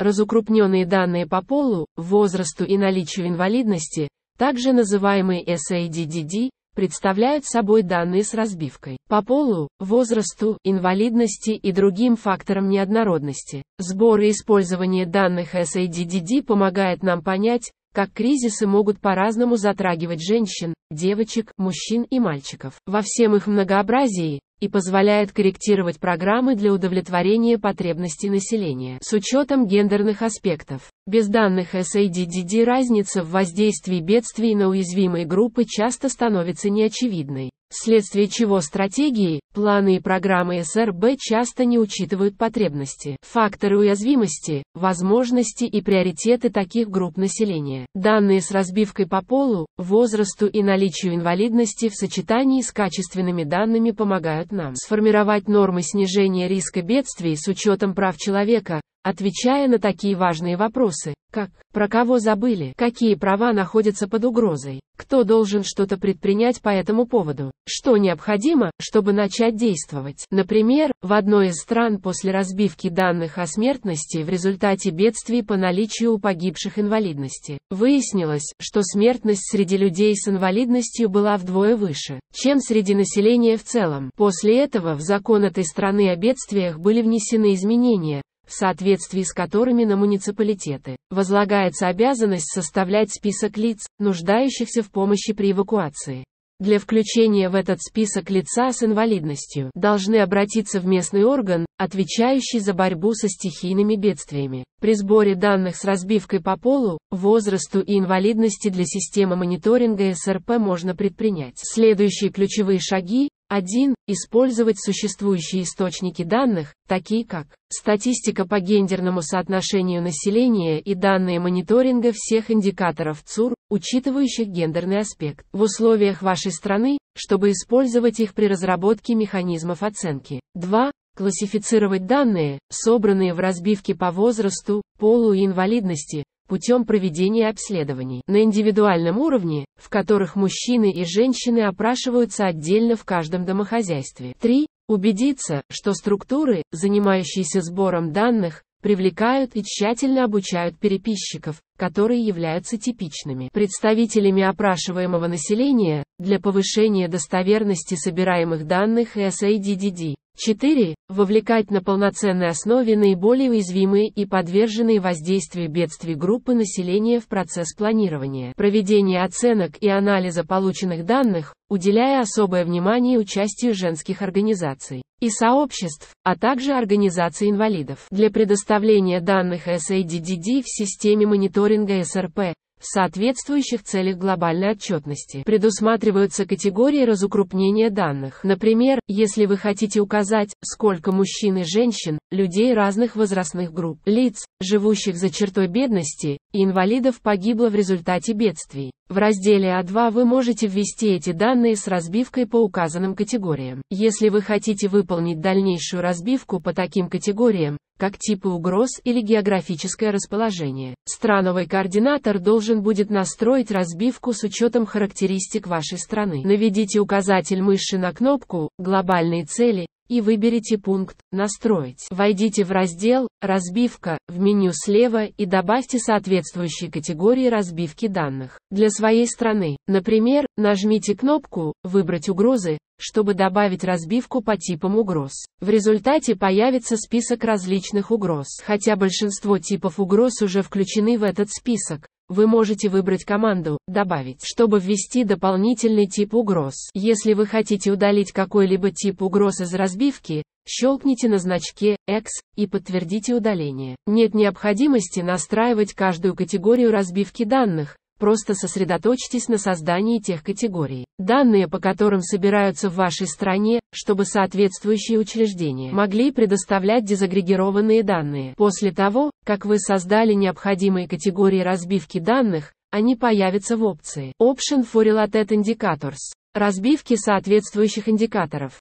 Разукрупненные данные по полу, возрасту и наличию инвалидности, также называемые SADDD, представляют собой данные с разбивкой по полу, возрасту, инвалидности и другим факторам неоднородности. Сбор и использование данных SADDD помогает нам понять, как кризисы могут по-разному затрагивать женщин, девочек, мужчин и мальчиков. Во всем их многообразии, и позволяет корректировать программы для удовлетворения потребностей населения с учетом гендерных аспектов. Без данных SADDD разница в воздействии бедствий на уязвимые группы часто становится неочевидной, вследствие чего стратегии, планы и программы СРБ часто не учитывают потребности, факторы уязвимости, возможности и приоритеты таких групп населения. Данные с разбивкой по полу, возрасту и наличию инвалидности в сочетании с качественными данными помогают нам сформировать нормы снижения риска бедствий с учетом прав человека, отвечая на такие важные вопросы, как «Про кого забыли?», «Какие права находятся под угрозой?», «Кто должен что-то предпринять по этому поводу?», «Что необходимо, чтобы начать действовать?». Например, в одной из стран после разбивки данных о смертности в результате бедствий по наличию у погибших инвалидности, выяснилось, что смертность среди людей с инвалидностью была вдвое выше, чем среди населения в целом. После этого в закон этой страны о бедствиях были внесены изменения, в соответствии с которыми на муниципалитеты возлагается обязанность составлять список лиц, нуждающихся в помощи при эвакуации. Для включения в этот список лица с инвалидностью должны обратиться в местный орган, отвечающий за борьбу со стихийными бедствиями. При сборе данных с разбивкой по полу, возрасту и инвалидности для системы мониторинга СРП можно предпринять следующие ключевые шаги, 1. Использовать существующие источники данных, такие как статистика по гендерному соотношению населения и данные мониторинга всех индикаторов ЦУР, учитывающих гендерный аспект, в условиях вашей страны, чтобы использовать их при разработке механизмов оценки. 2. Классифицировать данные, собранные в разбивке по возрасту, полу и инвалидности, путем проведения обследований на индивидуальном уровне, в которых мужчины и женщины опрашиваются отдельно в каждом домохозяйстве. 3. Убедиться, что структуры, занимающиеся сбором данных, привлекают и тщательно обучают переписчиков, которые являются типичными представителями опрашиваемого населения, для повышения достоверности собираемых данных SADDD. 4. Вовлекать на полноценной основе наиболее уязвимые и подверженные воздействию бедствий группы населения в процесс планирования, проведения оценок и анализа полученных данных, уделяя особое внимание участию женских организаций и сообществ, а также организаций инвалидов. Для предоставления данных SADDD в системе мониторинга СРП, в соответствующих целях глобальной отчетности. Предусматриваются категории разукрупнения данных. Например, если вы хотите указать, сколько мужчин и женщин, людей разных возрастных групп, лиц, живущих за чертой бедности, и инвалидов погибло в результате бедствий. В разделе А2 вы можете ввести эти данные с разбивкой по указанным категориям. Если вы хотите выполнить дальнейшую разбивку по таким категориям, как типы угроз или географическое расположение, страновый координатор должен будет настроить разбивку с учетом характеристик вашей страны. Наведите указатель мыши на кнопку «Глобальные цели» и выберите пункт «Настроить». Войдите в раздел «Разбивка» в меню слева и добавьте соответствующие категории разбивки данных. Для своей страны, например, нажмите кнопку «Выбрать угрозы», чтобы добавить разбивку по типам угроз. В результате появится список различных угроз, хотя большинство типов угроз уже включены в этот список. Вы можете выбрать команду «Добавить», чтобы ввести дополнительный тип угроз. Если вы хотите удалить какой-либо тип угроз из разбивки, щелкните на значке «X» и подтвердите удаление. Нет необходимости настраивать каждую категорию разбивки данных, просто сосредоточьтесь на создании тех категорий, данные по которым собираются в вашей стране, чтобы соответствующие учреждения могли предоставлять дезагрегированные данные. После того, как вы создали необходимые категории разбивки данных, они появятся в опции Option for Related Indicators, разбивки соответствующих индикаторов.